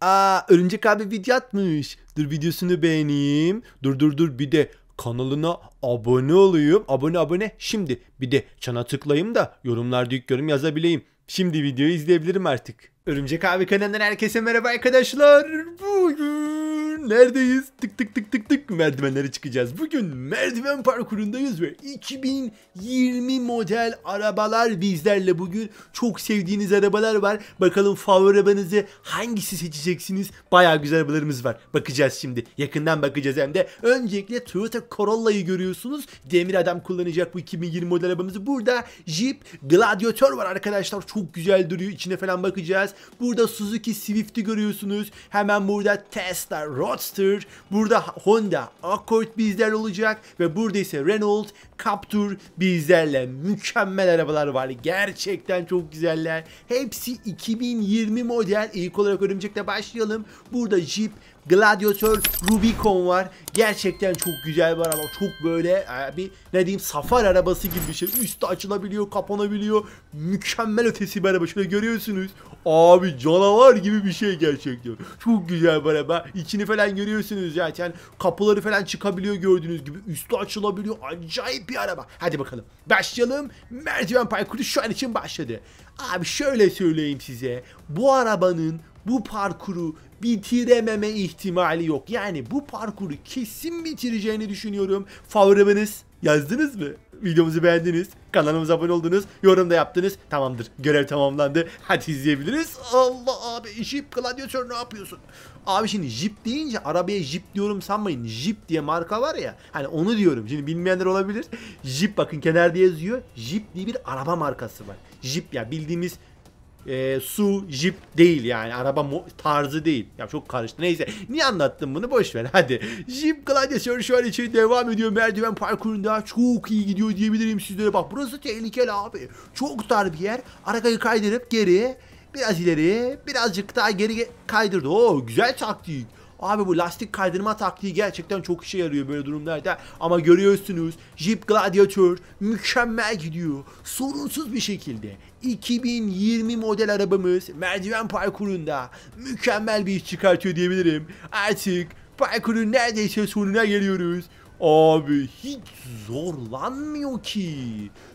Aa Örümcek abi video atmış. Dur videosunu beğeneyim. Dur dur dur bir de kanalına abone olayım. Abone abone şimdi bir de çana tıklayayım da yorumlarda ilk yorum yazabileyim. Şimdi videoyu izleyebilirim artık. Örümcek abi kanalından herkese merhaba arkadaşlar. Bugün bugün neredeyiz? Tık tık tık tık tık merdivenlere çıkacağız. Bugün merdiven parkurundayız ve 2020 model arabalar bizlerle bugün. Çok sevdiğiniz arabalar var. Bakalım favori arabanızı hangisi seçeceksiniz? Baya güzel arabalarımız var. Bakacağız şimdi. Yakından bakacağız hem de. Öncelikle Toyota Corolla'yı görüyorsunuz. Demir adam kullanacak bu 2020 model arabamızı. Burada Jeep Gladiator var arkadaşlar. Çok güzel duruyor. İçine falan bakacağız. Burada Suzuki Swift'i görüyorsunuz. Hemen burada Tesla, Roadster, burada Honda Accord bizler olacak ve burada ise Renault Captur bizlerle mükemmel arabalar var. Gerçekten çok güzeller. Hepsi 2020 model. İlk olarak örümcekle başlayalım. Burada Jeep, Gladiator Rubicon var. Gerçekten çok güzel bir araba. Çok böyle e, bir ne diyeyim safar arabası gibi bir şey. Üstü açılabiliyor, kapanabiliyor. Mükemmel ötesi bir araba. Şöyle görüyorsunuz. Abi canavar gibi bir şey gerçekten. Çok güzel bir araba. İçini falan görüyorsunuz zaten. Kapıları falan çıkabiliyor gördüğünüz gibi. Üstü açılabiliyor. Acayip bir araba. Hadi bakalım. Başlayalım. Merdiven parkuru şu an için başladı. Abi şöyle söyleyeyim size. Bu arabanın bu parkuru bitirememe ihtimali yok. Yani bu parkuru kesin bitireceğini düşünüyorum. Favorimiz yazdınız mı? Videomuzu beğendiniz, kanalımıza abone oldunuz, yorum da yaptınız. Tamamdır, görev tamamlandı. Hadi izleyebiliriz. Allah abi, Jeep Gladiator ne yapıyorsun? Abi şimdi Jeep deyince arabaya Jeep diyorum sanmayın. Jeep diye marka var ya, hani onu diyorum. Şimdi bilmeyenler olabilir. Jeep bakın kenarda yazıyor. Jeep diye bir araba markası var. Jeep ya bildiğimiz e, su jip değil yani araba tarzı değil. Ya çok karıştı neyse. Niye anlattım bunu boş ver hadi. Jeep Gladiator şu an için devam ediyor. Merdiven parkurunda çok iyi gidiyor diyebilirim sizlere. Bak burası tehlikeli abi. Çok dar bir yer. Arkayı kaydırıp geri biraz ileri birazcık daha geri kaydırdı. Oo güzel taktik. Abi bu lastik kaydırma taktiği gerçekten çok işe yarıyor böyle durumlarda. Ama görüyorsunuz Jeep Gladiator mükemmel gidiyor. Sorunsuz bir şekilde. 2020 model arabamız merdiven parkurunda mükemmel bir iş çıkartıyor diyebilirim. Artık parkurun neredeyse sonuna geliyoruz. Abi hiç zorlanmıyor ki.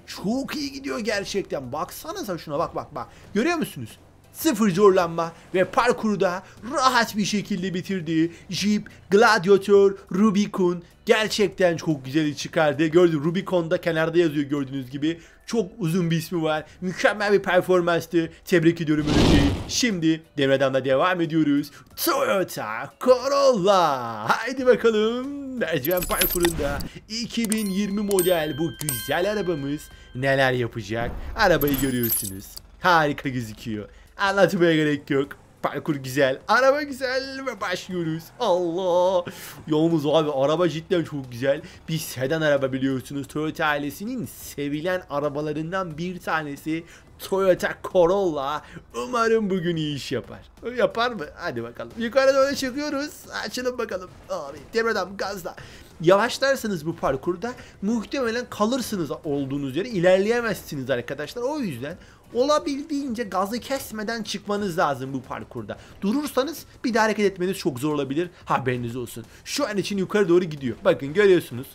Çok iyi gidiyor gerçekten. Baksanıza şuna bak bak bak. Görüyor musunuz? sıfır zorlanma ve parkurda rahat bir şekilde bitirdiği Jeep, Gladiator, Rubicon gerçekten çok güzel çıkardı. Gördüğünüz Rubicon'da kenarda yazıyor gördüğünüz gibi. Çok uzun bir ismi var. Mükemmel bir performanstı. Tebrik ediyorum Ölüce'yi. Şimdi devredamla devam ediyoruz. Toyota Corolla. Haydi bakalım. Mercan parkurunda 2020 model bu güzel arabamız neler yapacak? Arabayı görüyorsunuz. Harika gözüküyor. Anlatmaya gerek yok. Parkur güzel. Araba güzel ve başlıyoruz. Allah. Yalnız abi araba cidden çok güzel. Bir sedan araba biliyorsunuz. Toyota ailesinin sevilen arabalarından bir tanesi. Toyota Corolla. Umarım bugün iyi iş yapar. Yapar mı? Hadi bakalım. Yukarı doğru çıkıyoruz. açalım bakalım. Abi devreden gazla. Yavaşlarsanız bu parkurda muhtemelen kalırsınız olduğunuz yere ilerleyemezsiniz arkadaşlar. O yüzden olabildiğince gazı kesmeden çıkmanız lazım bu parkurda. Durursanız bir daha hareket etmeniz çok zor olabilir. Haberiniz olsun. Şu an için yukarı doğru gidiyor. Bakın görüyorsunuz.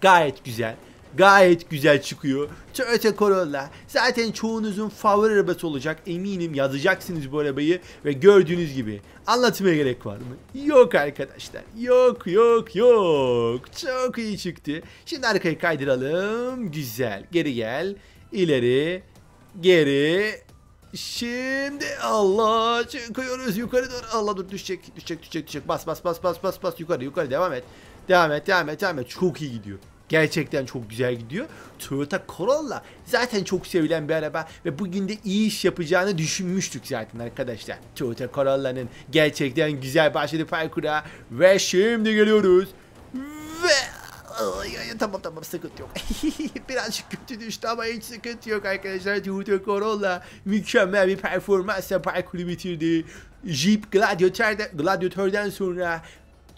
Gayet güzel. Gayet güzel çıkıyor. Toyota Corolla. Zaten çoğunuzun favori arabası olacak. Eminim yazacaksınız bu arabayı. Ve gördüğünüz gibi anlatmaya gerek var mı? Yok arkadaşlar. Yok yok yok. Çok iyi çıktı. Şimdi arkayı kaydıralım. Güzel. Geri gel. İleri. Geri. Şimdi Allah çıkıyoruz yukarı doğru. Allah dur düşecek düşecek düşecek düşecek. Bas bas bas bas bas bas yukarı yukarı devam et. Devam et devam et devam et. Çok iyi gidiyor. Gerçekten çok güzel gidiyor. Toyota Corolla zaten çok sevilen bir araba ve bugün de iyi iş yapacağını düşünmüştük zaten arkadaşlar. Toyota Corolla'nın gerçekten güzel başladı parkura ve şimdi geliyoruz. Ay, ay, tamam tamam sıkıntı yok. Birazcık kötü düştü ama hiç sıkıntı yok arkadaşlar. Tuğde Corolla mükemmel bir performansla parkuru bitirdi. Jeep Gladiator'da, Gladiator'dan sonra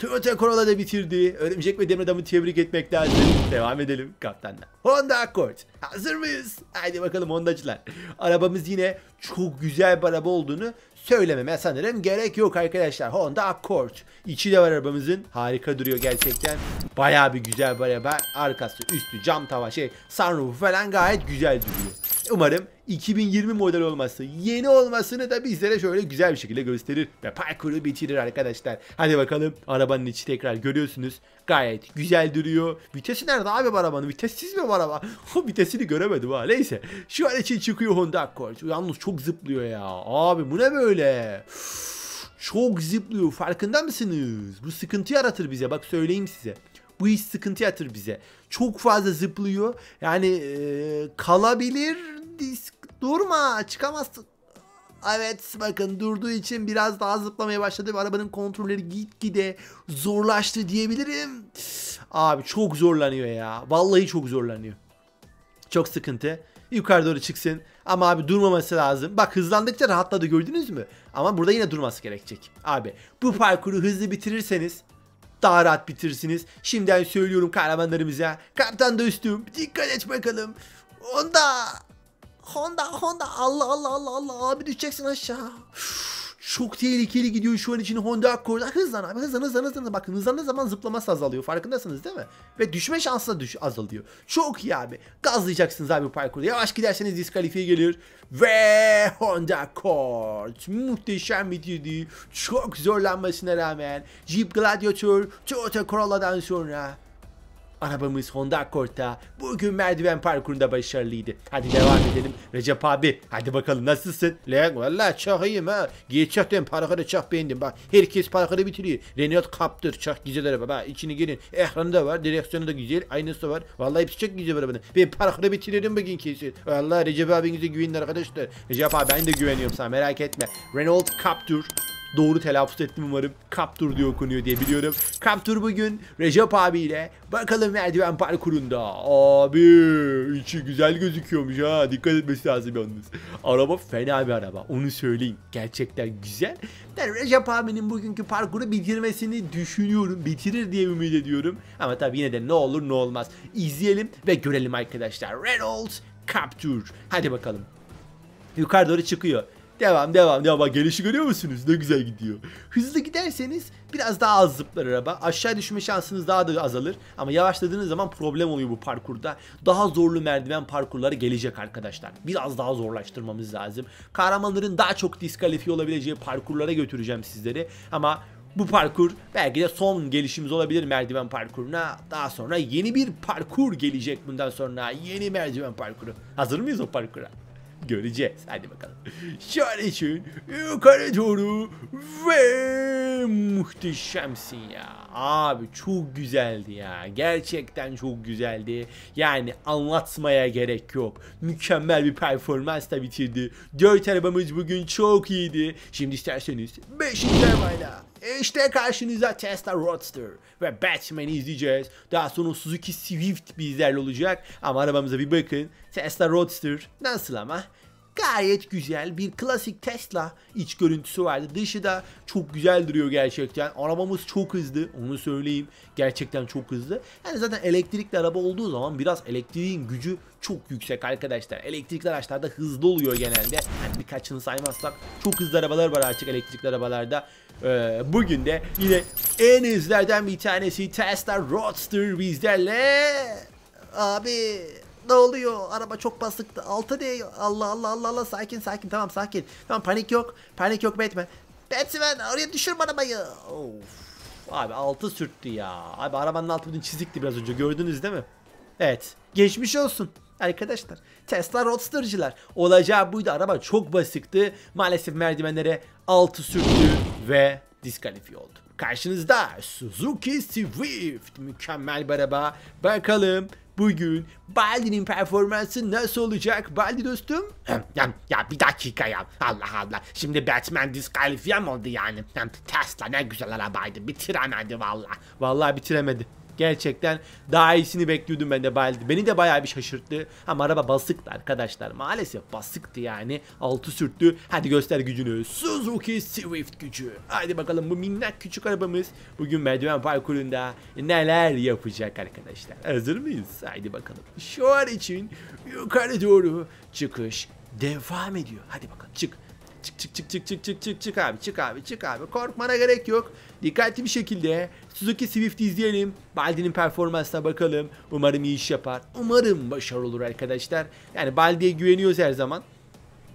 Toyota Corolla'da bitirdi. Örümcek ve Demir Adam'ı tebrik etmek lazım. Devam edelim kaptanla. Honda Accord. Hazır mıyız? Haydi bakalım Honda'cılar. Arabamız yine çok güzel bir araba olduğunu söylememe sanırım gerek yok arkadaşlar. Honda Accord. İçi de var arabamızın. Harika duruyor gerçekten. Baya bir güzel bir araba. Arkası, üstü, cam tava şey, sunroof falan gayet güzel duruyor. Umarım 2020 model olması, yeni olmasını da bizlere şöyle güzel bir şekilde gösterir ve parkuru bitirir arkadaşlar. Hadi bakalım arabanın içi tekrar görüyorsunuz. Gayet güzel duruyor. Vitesi nerede abi arabanın? Vitessiz mi var araba? Vitesini göremedim ha. Neyse. Şu an için çıkıyor Honda Accord. Yalnız çok zıplıyor ya. Abi bu ne böyle? Çok zıplıyor. Farkında mısınız? Bu sıkıntı yaratır bize. Bak söyleyeyim size bu iş sıkıntı yatır bize. Çok fazla zıplıyor. Yani e, kalabilir disk durma çıkamazsın. Evet bakın durduğu için biraz daha zıplamaya başladı ve arabanın kontrolleri gitgide zorlaştı diyebilirim. Abi çok zorlanıyor ya. Vallahi çok zorlanıyor. Çok sıkıntı. Yukarı doğru çıksın. Ama abi durmaması lazım. Bak hızlandıkça rahatladı gördünüz mü? Ama burada yine durması gerekecek. Abi bu parkuru hızlı bitirirseniz daha rahat bitirirsiniz. Şimdiden söylüyorum kahramanlarımıza. Kaptan dostum dikkat et bakalım. Onda Honda Honda Allah Allah Allah Allah abi düşeceksin aşağı. çok tehlikeli gidiyor şu an için Honda Accord'a. Hızlan abi hızlan hızlan hızlan. Bakın hızlandığı zaman zıplaması azalıyor. Farkındasınız değil mi? Ve düşme şansı da düş azalıyor. Çok iyi abi. Gazlayacaksınız abi parkurda. Yavaş giderseniz diskalifiye gelir. Ve Honda Accord. Muhteşem bitirdi. Çok zorlanmasına rağmen. Jeep Gladiator, Toyota Corolla'dan sonra Arabamız Honda Accord'da bugün merdiven parkurunda başarılıydı. Hadi devam edelim. Recep abi hadi bakalım nasılsın? Lan valla çok iyiyim ha. Gerçekten parkuru çok beğendim. Bak herkes parkuru bitiriyor. Renault Captur çok güzel araba. Bak içini gelin. Ekranı da var. Direksiyonu da güzel. Aynısı var. Vallahi hepsi çok güzel arabanın. Ben parkuru bitiririm bugün kesin. Valla Recep abinize güvenin arkadaşlar. Recep abi ben de güveniyorum sana merak etme. Renault Captur Doğru telaffuz ettim umarım. Kaptur diye okunuyor diye biliyorum. Kaptur bugün Recep abiyle bakalım merdiven parkurunda. Abi içi güzel gözüküyormuş ha. Dikkat etmesi lazım yalnız. Araba fena bir araba. Onu söyleyeyim. Gerçekten güzel. Ben Recep abinin bugünkü parkuru bitirmesini düşünüyorum. Bitirir diye ümit ediyorum. Ama tabii yine de ne olur ne olmaz. İzleyelim ve görelim arkadaşlar. Reynolds Capture. Hadi bakalım. Yukarı doğru çıkıyor. Devam devam devam. gelişi görüyor musunuz? Ne güzel gidiyor. Hızlı giderseniz biraz daha az zıplar araba. Aşağı düşme şansınız daha da azalır. Ama yavaşladığınız zaman problem oluyor bu parkurda. Daha zorlu merdiven parkurları gelecek arkadaşlar. Biraz daha zorlaştırmamız lazım. Kahramanların daha çok diskalifiye olabileceği parkurlara götüreceğim sizleri. Ama bu parkur belki de son gelişimiz olabilir merdiven parkuruna. Daha sonra yeni bir parkur gelecek bundan sonra. Yeni merdiven parkuru. Hazır mıyız o parkura? Göreceğiz. Hadi bakalım. Şaresin yukarı doğru ve muhteşemsin ya. Abi çok güzeldi ya. Gerçekten çok güzeldi. Yani anlatmaya gerek yok. Mükemmel bir performansla bitirdi. 4 arabamız bugün çok iyiydi. Şimdi isterseniz 5. arabayla e işte karşınıza Tesla Roadster ve Batman'i izleyeceğiz. Daha sonra Suzuki Swift bizlerle olacak. Ama arabamıza bir bakın. Tesla Roadster nasıl ama? gayet güzel bir klasik Tesla iç görüntüsü vardı. Dışı da çok güzel duruyor gerçekten. Arabamız çok hızlı onu söyleyeyim. Gerçekten çok hızlı. Yani zaten elektrikli araba olduğu zaman biraz elektriğin gücü çok yüksek arkadaşlar. Elektrikli araçlarda hızlı oluyor genelde. Yani birkaçını saymazsak çok hızlı arabalar var artık elektrikli arabalarda. Ee, bugün de yine en hızlardan bir tanesi Tesla Roadster bizlerle. Abi ne oluyor? Araba çok basıktı. Altı değiyor. Allah Allah Allah Allah sakin sakin tamam sakin. Tamam panik yok. Panik yok Batman. Batman oraya düşürme arabayı. Of. Abi altı sürttü ya. Abi arabanın altı bütün çizikti biraz önce gördünüz değil mi? Evet. Geçmiş olsun. Arkadaşlar Tesla Roadster'cılar olacağı buydu araba çok basıktı maalesef merdivenlere altı sürttü ve diskalifiye oldu. Karşınızda Suzuki Swift mükemmel bir araba bakalım Bugün Baldi'nin performansı nasıl olacak Baldi dostum? Ya bir dakika ya Allah Allah şimdi Batman diskalifiye mi oldu yani? Tesla ne güzel arabaydı bitiremedi valla. Valla bitiremedi. Gerçekten daha iyisini bekliyordum ben de Baldi. Beni de bayağı bir şaşırttı. Ama araba basıktı arkadaşlar. Maalesef basıktı yani. Altı sürttü. Hadi göster gücünü. Suzuki Swift gücü. Hadi bakalım bu minnak küçük arabamız bugün merdiven parkurunda neler yapacak arkadaşlar. Hazır mıyız? Haydi bakalım. Şu an için yukarı doğru çıkış devam ediyor. Hadi bakalım çık. Çık çık çık çık çık çık çık çık abi çık abi çık abi. Korkmana gerek yok. Dikkatli bir şekilde Suzuki Swift'i izleyelim. Baldi'nin performansına bakalım. Umarım iyi iş yapar. Umarım başarılı olur arkadaşlar. Yani Baldi'ye güveniyoruz her zaman.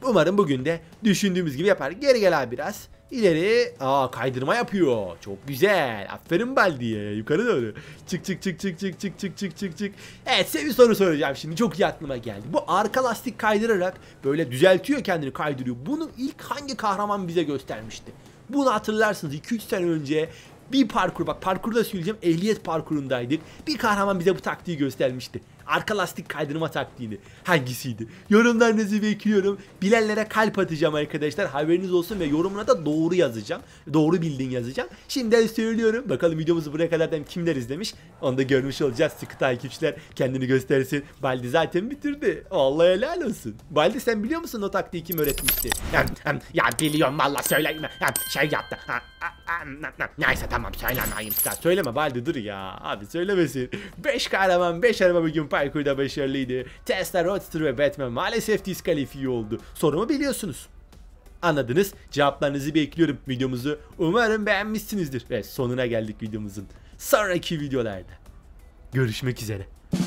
Umarım bugün de düşündüğümüz gibi yapar. Geri gel abi biraz. İleri aa kaydırma yapıyor. Çok güzel. Aferin Baldi'ye. Yukarı doğru. Çık çık çık çık çık çık çık çık çık çık. Evet size bir soru soracağım şimdi. Çok iyi aklıma geldi. Bu arka lastik kaydırarak böyle düzeltiyor kendini kaydırıyor. Bunu ilk hangi kahraman bize göstermişti? Bunu hatırlarsınız 2-3 sene önce bir parkur bak parkurda söyleyeceğim ehliyet parkurundaydık. Bir kahraman bize bu taktiği göstermişti. Arka lastik kaydırma taktiğini. Hangisiydi? Yorumlarınızı bekliyorum. Bilenlere kalp atacağım arkadaşlar. Haberiniz olsun ve yorumuna da doğru yazacağım. Doğru bildiğin yazacağım. Şimdi söylüyorum. Bakalım videomuzu buraya kadar da kimler izlemiş. Onu da görmüş olacağız. Sıkı takipçiler kendini göstersin. Baldi zaten bitirdi. Vallahi helal olsun. Baldi sen biliyor musun o taktiği kim öğretmişti? Ya biliyorum valla söyleme. Şey yaptı. Neyse tamam söylemeyim. Söyleme Baldi dur ya. Abi söylemesin. 5 kahraman 5 araba bugün parkurda başarılıydı. Tesla Roadster ve Batman maalesef diskalifiye oldu. Sorumu biliyorsunuz. Anladınız. Cevaplarınızı bekliyorum videomuzu. Umarım beğenmişsinizdir. Ve sonuna geldik videomuzun. Sonraki videolarda. Görüşmek üzere.